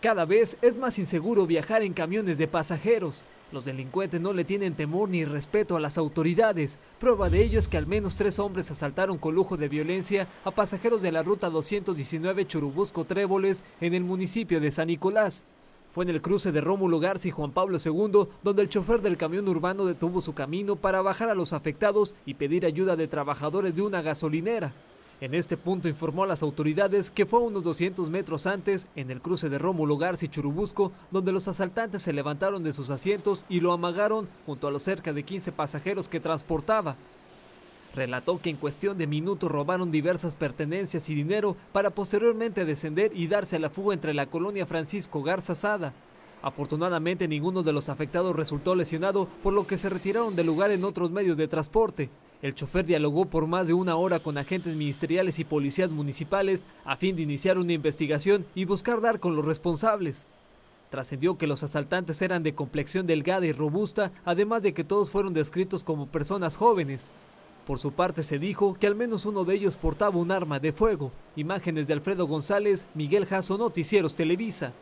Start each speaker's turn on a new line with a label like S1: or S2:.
S1: Cada vez es más inseguro viajar en camiones de pasajeros. Los delincuentes no le tienen temor ni respeto a las autoridades. Prueba de ello es que al menos tres hombres asaltaron con lujo de violencia a pasajeros de la ruta 219 Churubusco Tréboles en el municipio de San Nicolás. Fue en el cruce de Rómulo Garza y Juan Pablo II donde el chofer del camión urbano detuvo su camino para bajar a los afectados y pedir ayuda de trabajadores de una gasolinera. En este punto informó a las autoridades que fue unos 200 metros antes, en el cruce de Rómulo Garza y Churubusco, donde los asaltantes se levantaron de sus asientos y lo amagaron junto a los cerca de 15 pasajeros que transportaba. Relató que en cuestión de minutos robaron diversas pertenencias y dinero para posteriormente descender y darse a la fuga entre la colonia Francisco Garza Sada. Afortunadamente ninguno de los afectados resultó lesionado, por lo que se retiraron del lugar en otros medios de transporte. El chofer dialogó por más de una hora con agentes ministeriales y policías municipales a fin de iniciar una investigación y buscar dar con los responsables. Trascendió que los asaltantes eran de complexión delgada y robusta, además de que todos fueron descritos como personas jóvenes. Por su parte se dijo que al menos uno de ellos portaba un arma de fuego. Imágenes de Alfredo González, Miguel Jasso, Noticieros Televisa.